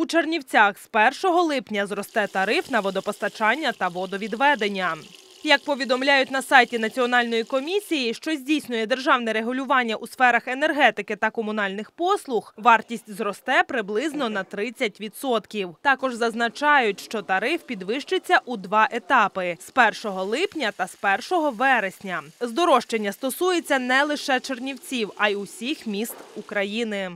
У Чернівцях з 1 липня зросте тариф на водопостачання та водовідведення. Як повідомляють на сайті Національної комісії, що здійснює державне регулювання у сферах енергетики та комунальних послуг, вартість зросте приблизно на 30%. Також зазначають, що тариф підвищиться у два етапи з 1 липня та з 1 вересня. Здорожчання стосується не лише Чернівців, а й усіх міст України.